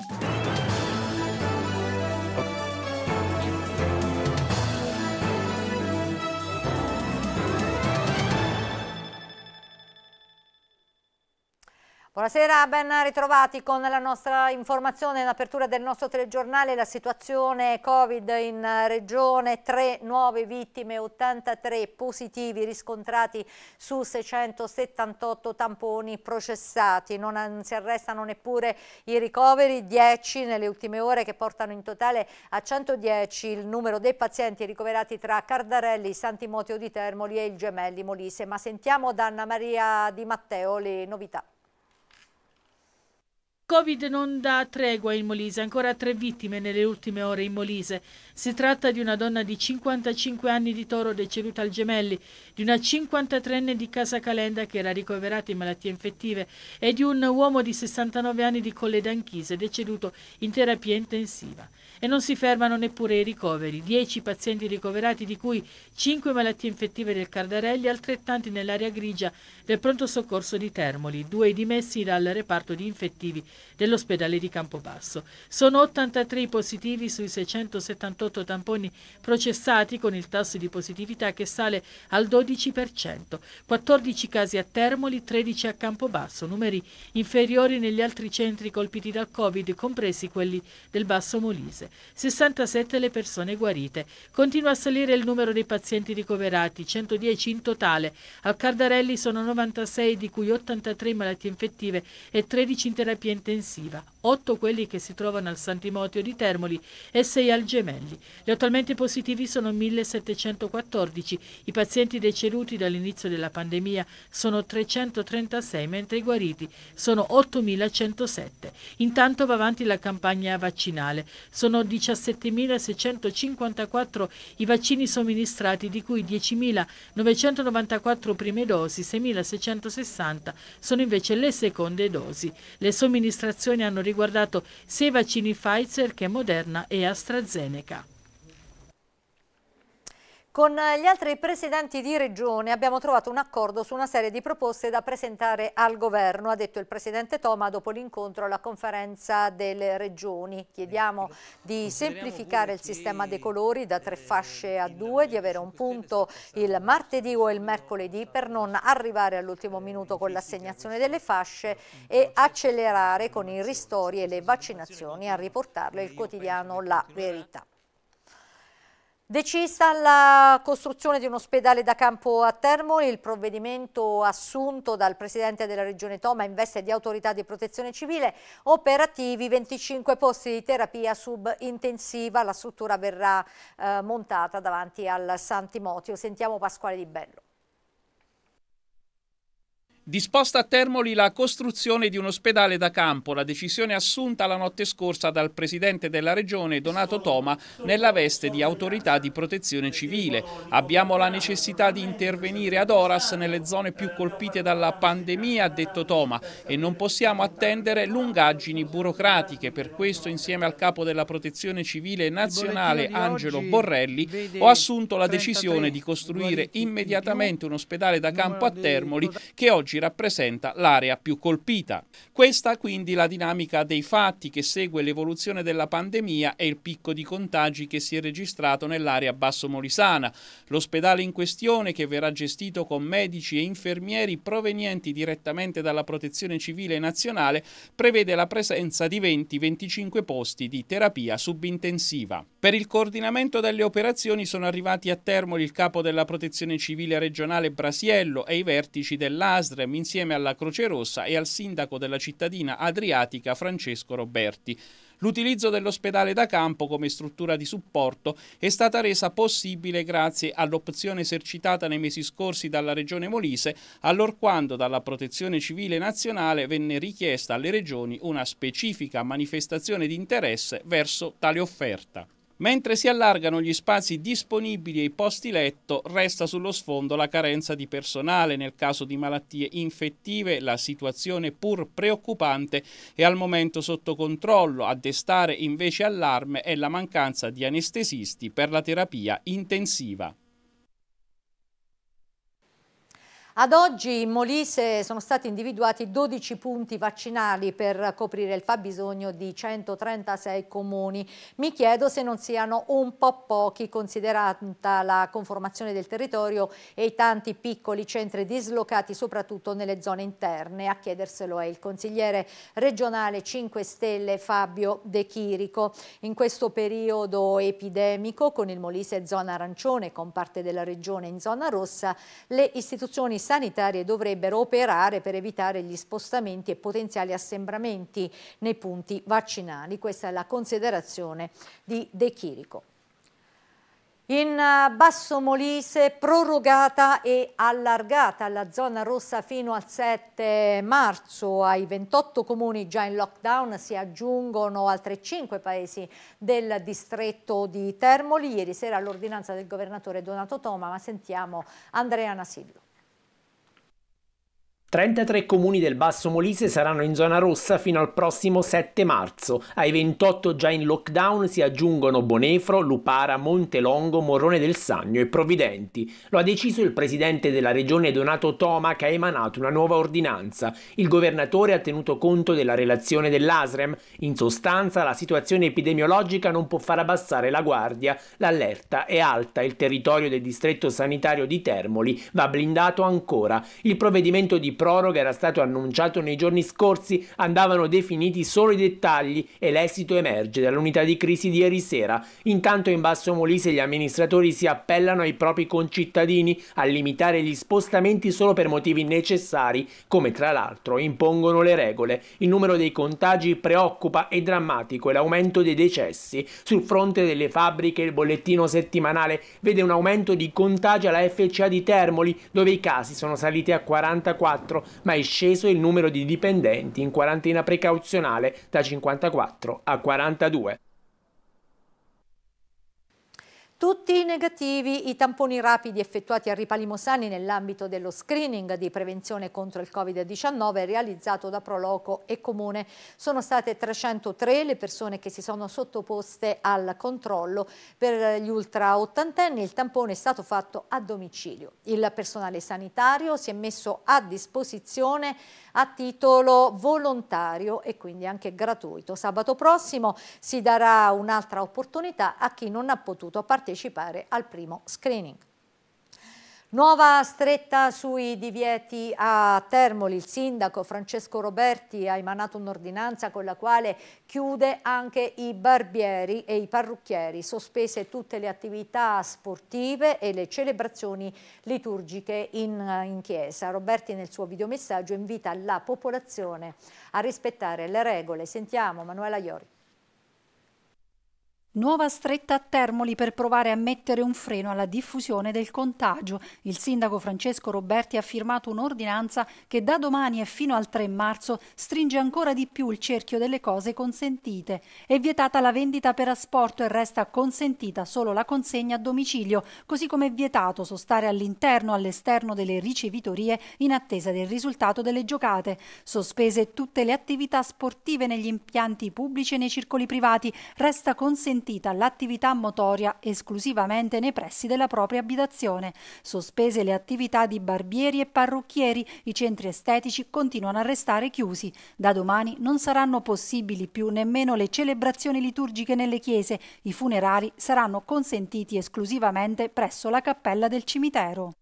Thank you. Buonasera, ben ritrovati con la nostra informazione in apertura del nostro telegiornale. La situazione Covid in regione, 3 nuove vittime, 83 positivi riscontrati su 678 tamponi processati. Non si arrestano neppure i ricoveri, 10 nelle ultime ore che portano in totale a 110 il numero dei pazienti ricoverati tra Cardarelli, Santimoteo di Termoli e il Gemelli Molise. Ma sentiamo da Anna Maria Di Matteo le novità. Covid non dà tregua in Molise, ancora tre vittime nelle ultime ore in Molise. Si tratta di una donna di 55 anni di Toro deceduta al Gemelli, di una 53enne di Casa Calenda che era ricoverata in malattie infettive e di un uomo di 69 anni di Colle d'Anchise deceduto in terapia intensiva e non si fermano neppure i ricoveri. 10 pazienti ricoverati, di cui 5 malattie infettive del Cardarelli, altrettanti nell'area grigia del pronto soccorso di Termoli, due dimessi dal reparto di infettivi dell'ospedale di Campobasso. Sono 83 i positivi sui 678 tamponi processati con il tasso di positività che sale al 12%, 14 casi a Termoli, 13 a Campobasso, numeri inferiori negli altri centri colpiti dal Covid, compresi quelli del Basso Molise. 67 le persone guarite. Continua a salire il numero dei pazienti ricoverati, 110 in totale. Al Cardarelli sono 96, di cui 83 in malattie infettive e 13 in terapia intensiva, 8 quelli che si trovano al Santimotio di Termoli e 6 al Gemelli. Gli attualmente positivi sono 1714, i pazienti deceduti dall'inizio della pandemia sono 336, mentre i guariti sono 8107. Intanto va avanti la campagna vaccinale. Sono 17.654 i vaccini somministrati, di cui 10.994 prime dosi, 6.660 sono invece le seconde dosi. Le somministrazioni hanno riguardato sei vaccini Pfizer che Moderna e AstraZeneca. Con gli altri presidenti di regione abbiamo trovato un accordo su una serie di proposte da presentare al governo, ha detto il presidente Toma dopo l'incontro alla conferenza delle regioni. Chiediamo ecco, di semplificare il sistema dei colori da tre eh, fasce a due, di avere un punto il martedì o il mercoledì per non arrivare all'ultimo eh, minuto con l'assegnazione delle fasce e accelerare con i ristori e le vaccinazioni a riportarle il quotidiano La Verità. Decisa la costruzione di un ospedale da campo a Termoli, il provvedimento assunto dal Presidente della Regione Toma in veste di autorità di protezione civile, operativi 25 posti di terapia subintensiva, la struttura verrà eh, montata davanti al Santimotio. Sentiamo Pasquale Di Bello. Disposta a Termoli la costruzione di un ospedale da campo, la decisione assunta la notte scorsa dal Presidente della Regione Donato Toma nella veste di autorità di protezione civile. Abbiamo la necessità di intervenire ad Oras nelle zone più colpite dalla pandemia, ha detto Toma, e non possiamo attendere lungaggini burocratiche. Per questo insieme al Capo della Protezione Civile Nazionale Angelo Borrelli ho assunto la decisione di costruire immediatamente un ospedale da campo a Termoli che oggi 16 rappresenta l'area più colpita. Questa quindi la dinamica dei fatti che segue l'evoluzione della pandemia e il picco di contagi che si è registrato nell'area Basso Molisana. L'ospedale in questione, che verrà gestito con medici e infermieri provenienti direttamente dalla Protezione Civile Nazionale, prevede la presenza di 20-25 posti di terapia subintensiva. Per il coordinamento delle operazioni sono arrivati a Termoli il capo della Protezione Civile regionale Brasiello e i vertici dell'ASRE, Idem insieme alla Croce Rossa e al sindaco della cittadina adriatica Francesco Roberti. L'utilizzo dell'ospedale da campo come struttura di supporto è stata resa possibile grazie all'opzione esercitata nei mesi scorsi dalla Regione Molise, allorquando dalla Protezione Civile Nazionale venne richiesta alle regioni una specifica manifestazione di interesse verso tale offerta. Mentre si allargano gli spazi disponibili e i posti letto, resta sullo sfondo la carenza di personale. Nel caso di malattie infettive, la situazione pur preoccupante è al momento sotto controllo. A destare invece allarme è la mancanza di anestesisti per la terapia intensiva. Ad oggi in Molise sono stati individuati 12 punti vaccinali per coprire il fabbisogno di 136 comuni. Mi chiedo se non siano un po' pochi considerata la conformazione del territorio e i tanti piccoli centri dislocati soprattutto nelle zone interne. A chiederselo è il consigliere regionale 5 Stelle Fabio De Chirico. In questo periodo epidemico con il Molise zona arancione con parte della regione in zona rossa le istituzioni sanitarie dovrebbero operare per evitare gli spostamenti e potenziali assembramenti nei punti vaccinali. Questa è la considerazione di De Chirico. In eh, Basso Molise prorogata e allargata la zona rossa fino al 7 marzo ai 28 comuni già in lockdown si aggiungono altri 5 paesi del distretto di Termoli. Ieri sera l'ordinanza del governatore Donato Toma ma sentiamo Andrea Nasillo. 33 comuni del Basso Molise saranno in zona rossa fino al prossimo 7 marzo. Ai 28 già in lockdown si aggiungono Bonefro, Lupara, Montelongo, Morrone del Sagno e Providenti. Lo ha deciso il presidente della regione Donato Toma che ha emanato una nuova ordinanza. Il governatore ha tenuto conto della relazione dell'ASREM. In sostanza la situazione epidemiologica non può far abbassare la guardia. L'allerta è alta. Il territorio del distretto sanitario di Termoli va blindato ancora. Il provvedimento di proroga era stato annunciato nei giorni scorsi, andavano definiti solo i dettagli e l'esito emerge dall'unità di crisi di ieri sera. Intanto in Basso Molise gli amministratori si appellano ai propri concittadini a limitare gli spostamenti solo per motivi necessari, come tra l'altro impongono le regole. Il numero dei contagi preoccupa e drammatico e l'aumento dei decessi. Sul fronte delle fabbriche il bollettino settimanale vede un aumento di contagi alla FCA di Termoli, dove i casi sono saliti a 44 24, ma è sceso il numero di dipendenti in quarantena precauzionale da 54 a 42. Tutti i negativi i tamponi rapidi effettuati a Ripalimosani nell'ambito dello screening di prevenzione contro il Covid-19 realizzato da Proloco e Comune. Sono state 303 le persone che si sono sottoposte al controllo. Per gli ultra ottantenni il tampone è stato fatto a domicilio. Il personale sanitario si è messo a disposizione a titolo volontario e quindi anche gratuito. Sabato prossimo si darà un'altra opportunità a chi non ha potuto partecipare partecipare al primo screening. Nuova stretta sui divieti a Termoli. Il sindaco Francesco Roberti ha emanato un'ordinanza con la quale chiude anche i barbieri e i parrucchieri, sospese tutte le attività sportive e le celebrazioni liturgiche in, in chiesa. Roberti nel suo videomessaggio invita la popolazione a rispettare le regole. Sentiamo Manuela Iori. Nuova stretta a Termoli per provare a mettere un freno alla diffusione del contagio. Il sindaco Francesco Roberti ha firmato un'ordinanza che da domani e fino al 3 marzo stringe ancora di più il cerchio delle cose consentite. È vietata la vendita per asporto e resta consentita solo la consegna a domicilio, così come è vietato sostare all'interno e all'esterno delle ricevitorie in attesa del risultato delle giocate. Sospese tutte le attività sportive negli impianti pubblici e nei circoli privati, resta consentita consentita l'attività motoria esclusivamente nei pressi della propria abitazione. Sospese le attività di barbieri e parrucchieri, i centri estetici continuano a restare chiusi. Da domani non saranno possibili più nemmeno le celebrazioni liturgiche nelle chiese, i funerali saranno consentiti esclusivamente presso la cappella del cimitero.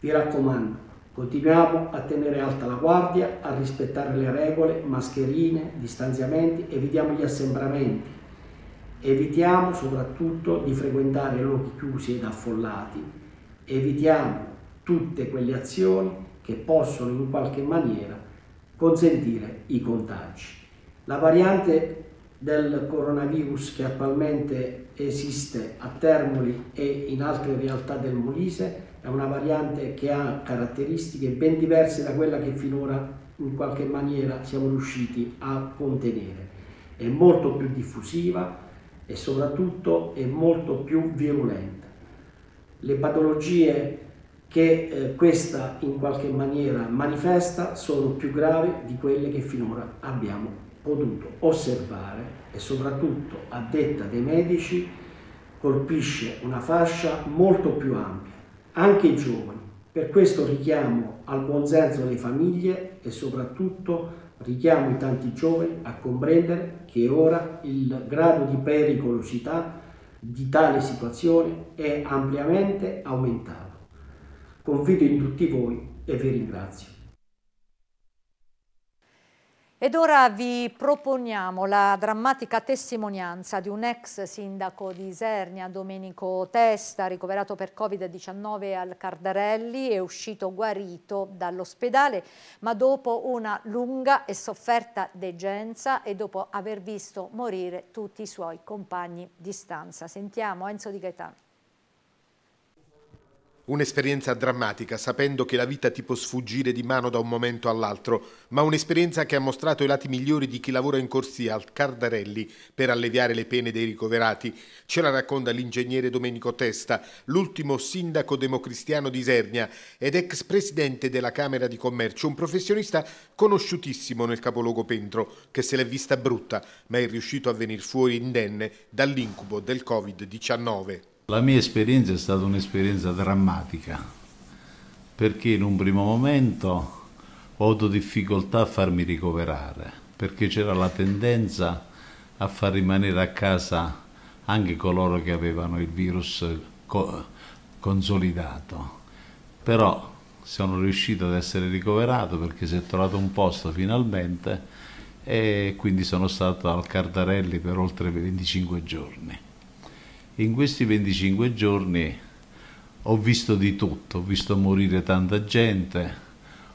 Vi raccomando, continuiamo a tenere alta la guardia, a rispettare le regole, mascherine, distanziamenti, evitiamo gli assembramenti Evitiamo soprattutto di frequentare luoghi chiusi ed affollati, evitiamo tutte quelle azioni che possono in qualche maniera consentire i contagi. La variante del coronavirus che attualmente esiste a Termoli e in altre realtà del Molise è una variante che ha caratteristiche ben diverse da quella che finora in qualche maniera siamo riusciti a contenere. È molto più diffusiva, e soprattutto è molto più virulenta. Le patologie che eh, questa in qualche maniera manifesta sono più gravi di quelle che finora abbiamo potuto osservare e soprattutto a detta dei medici colpisce una fascia molto più ampia, anche i giovani. Per questo richiamo al buon senso delle famiglie e soprattutto Richiamo i tanti giovani a comprendere che ora il grado di pericolosità di tale situazione è ampiamente aumentato. Confido in tutti voi e vi ringrazio. Ed ora vi proponiamo la drammatica testimonianza di un ex sindaco di Isernia, Domenico Testa, ricoverato per Covid-19 al Cardarelli e uscito guarito dall'ospedale, ma dopo una lunga e sofferta degenza e dopo aver visto morire tutti i suoi compagni di stanza. Sentiamo Enzo Di Gaetano. Un'esperienza drammatica, sapendo che la vita ti può sfuggire di mano da un momento all'altro, ma un'esperienza che ha mostrato i lati migliori di chi lavora in corsia al Cardarelli per alleviare le pene dei ricoverati. Ce la racconta l'ingegnere Domenico Testa, l'ultimo sindaco democristiano di Isernia ed ex presidente della Camera di Commercio, un professionista conosciutissimo nel capoluogo Pentro, che se l'è vista brutta, ma è riuscito a venire fuori indenne dall'incubo del Covid-19. La mia esperienza è stata un'esperienza drammatica, perché in un primo momento ho avuto difficoltà a farmi ricoverare, perché c'era la tendenza a far rimanere a casa anche coloro che avevano il virus co consolidato. Però sono riuscito ad essere ricoverato perché si è trovato un posto finalmente e quindi sono stato al Cardarelli per oltre 25 giorni in questi 25 giorni ho visto di tutto, ho visto morire tanta gente,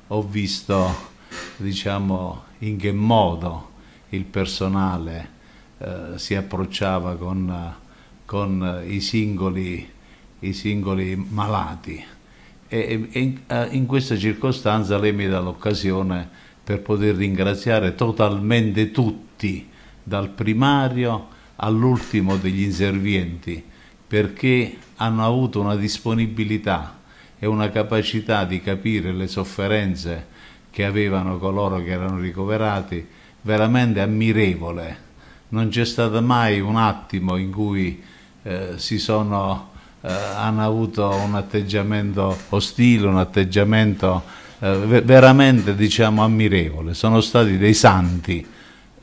ho visto diciamo in che modo il personale eh, si approcciava con, con i, singoli, i, singoli, malati e, e in, eh, in questa circostanza lei mi dà l'occasione per poter ringraziare totalmente tutti dal primario all'ultimo degli inservienti perché hanno avuto una disponibilità e una capacità di capire le sofferenze che avevano coloro che erano ricoverati veramente ammirevole. Non c'è stato mai un attimo in cui eh, si sono, eh, hanno avuto un atteggiamento ostile, un atteggiamento eh, veramente diciamo ammirevole. Sono stati dei santi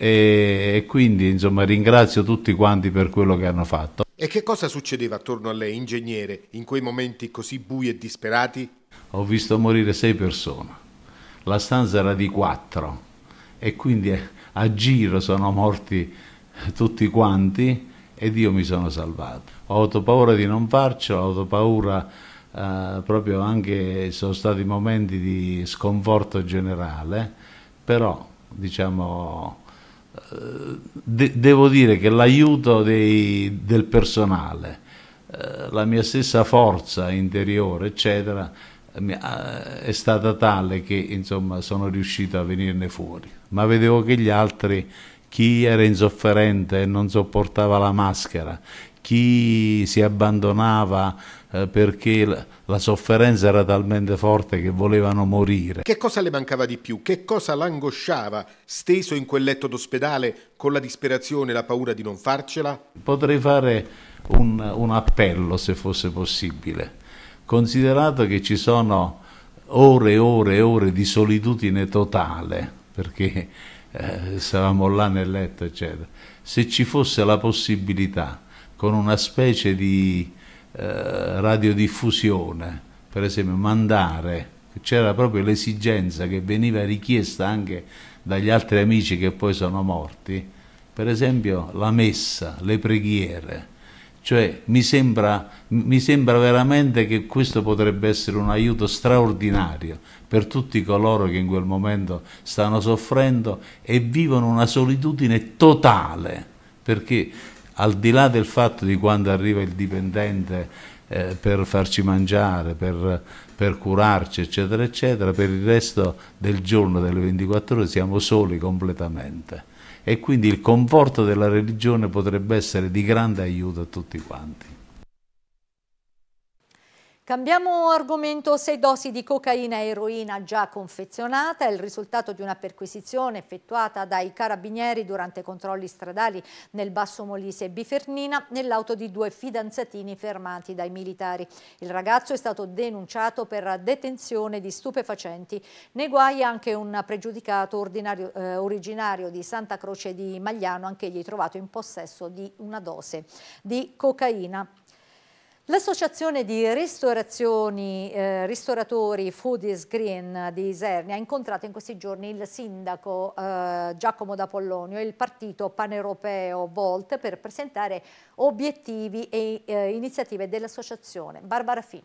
e quindi insomma ringrazio tutti quanti per quello che hanno fatto. E che cosa succedeva attorno a lei, ingegnere, in quei momenti così bui e disperati? Ho visto morire sei persone, la stanza era di quattro e quindi a giro sono morti tutti quanti ed io mi sono salvato. Ho avuto paura di non farcela, ho avuto paura eh, proprio anche, sono stati momenti di sconforto generale, però diciamo de- devo dire che l'aiuto dei, del personale, eh, la mia stessa forza interiore, eccetera, è stata tale che insomma sono riuscito a venirne fuori ma vedevo che gli altri chi era insofferente e non sopportava la maschera chi si abbandonava eh, perché la, sofferenza era talmente forte che volevano morire. Che cosa le mancava di più? Che cosa l'angosciava steso in quel letto d'ospedale con la disperazione e la paura di non farcela? Potrei fare un, un appello se fosse possibile, considerato che ci sono ore e ore e ore di solitudine totale, perché eh, stavamo là nel letto, eccetera. Se ci fosse la possibilità, con una specie di eh, radiodiffusione, per esempio mandare, c'era proprio l'esigenza che veniva richiesta anche dagli altri amici che poi sono morti, per esempio la messa, le preghiere. Cioè mi sembra, mi sembra veramente che questo potrebbe essere un aiuto straordinario per tutti coloro che in quel momento stanno soffrendo e vivono una solitudine totale, perché al di là del fatto di quando arriva il dipendente eh, per farci mangiare, per, per, curarci, eccetera, eccetera, per il resto del giorno, delle 24 ore, siamo soli completamente. E quindi il conforto della religione potrebbe essere di grande aiuto a tutti quanti. Cambiamo argomento, sei dosi di cocaina e eroina già confezionata è il risultato di una perquisizione effettuata dai carabinieri durante controlli stradali nel Basso Molise e Bifernina nell'auto di due fidanzatini fermati dai militari. Il ragazzo è stato denunciato per detenzione di stupefacenti. Nei guai anche un pregiudicato eh, originario di Santa Croce di Magliano, anche anch'egli trovato in possesso di una dose di cocaina. L'associazione di eh, ristoratori Foodies Green di Isernia ha incontrato in questi giorni il sindaco eh, Giacomo D'Apollonio e il partito paneuropeo Volt per presentare obiettivi e eh, iniziative dell'associazione. Barbara Fin.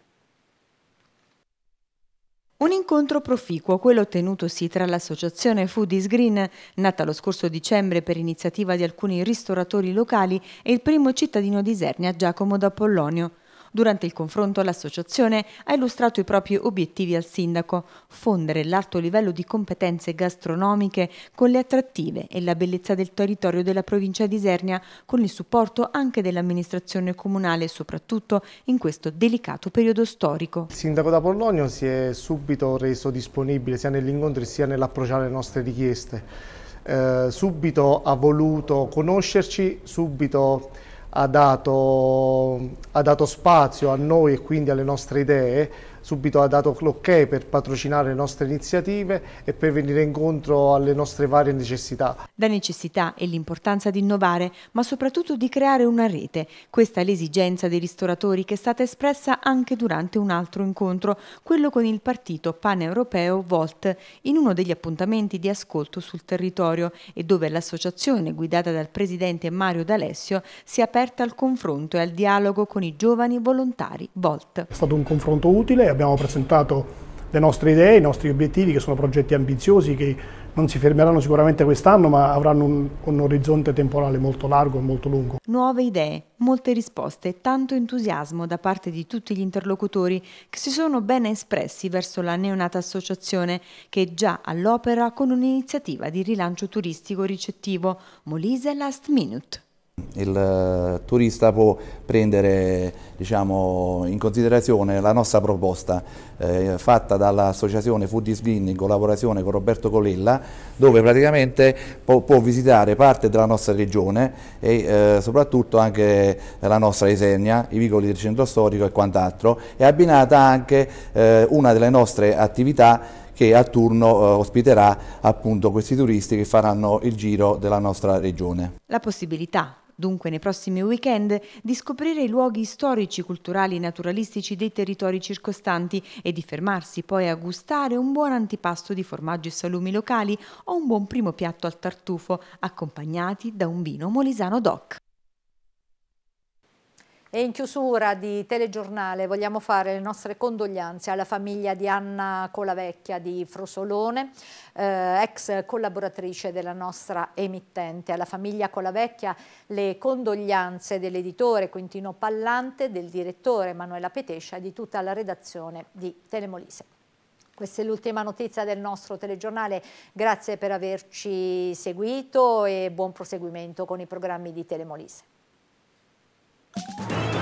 Un incontro proficuo, quello tenutosi tra l'associazione Foodies Green, nata lo scorso dicembre per iniziativa di alcuni ristoratori locali, e il primo cittadino di Isernia, Giacomo D'Apollonio. Durante il confronto l'associazione ha illustrato i propri obiettivi al sindaco, fondere l'alto livello di competenze gastronomiche con le attrattive e la bellezza del territorio della provincia di Isernia, con il supporto anche dell'amministrazione comunale, soprattutto in questo delicato periodo storico. Il sindaco da Polonio si è subito reso disponibile sia nell'incontro sia nell'approcciare le nostre richieste. Eh, subito ha voluto conoscerci, subito ha dato, ha dato spazio a noi e quindi alle nostre idee subito ha dato l'ok per patrocinare le nostre iniziative e per venire incontro alle nostre varie necessità. La necessità e l'importanza di innovare, ma soprattutto di creare una rete. Questa è l'esigenza dei ristoratori che è stata espressa anche durante un altro incontro, quello con il partito paneuropeo Volt, in uno degli appuntamenti di ascolto sul territorio e dove l'associazione guidata dal presidente Mario D'Alessio si è aperta al confronto e al dialogo con i giovani volontari Volt. È stato un confronto utile, abbiamo presentato le nostre idee, i nostri obiettivi, che sono progetti ambiziosi, che non si fermeranno sicuramente quest'anno, ma avranno un, un, orizzonte temporale molto largo e molto lungo. Nuove idee, molte risposte, tanto entusiasmo da parte di tutti gli interlocutori che si sono ben espressi verso la neonata associazione, che è già all'opera con un'iniziativa di rilancio turistico ricettivo, Molise Last Minute il eh, turista può prendere diciamo, in considerazione la nostra proposta eh, fatta dall'associazione Food is Green in collaborazione con Roberto Colella dove praticamente può, può visitare parte della nostra regione e eh, soprattutto anche la nostra Esegna, i vicoli del centro storico e quant'altro è abbinata anche eh, una delle nostre attività che a turno eh, ospiterà appunto questi turisti che faranno il giro della nostra regione. La possibilità dunque nei prossimi weekend, di scoprire i luoghi storici, culturali e naturalistici dei territori circostanti e di fermarsi poi a gustare un buon antipasto di formaggi e salumi locali o un buon primo piatto al tartufo, accompagnati da un vino molisano doc. E in chiusura di telegiornale vogliamo fare le nostre condoglianze alla famiglia di Anna Colavecchia di Frosolone, eh, ex collaboratrice della nostra emittente. Alla famiglia Colavecchia le condoglianze dell'editore Quintino Pallante, del direttore Emanuela Petescia e di tutta la redazione di Telemolise. Questa è l'ultima notizia del nostro telegiornale, grazie per averci seguito e buon proseguimento con i programmi di Telemolise. you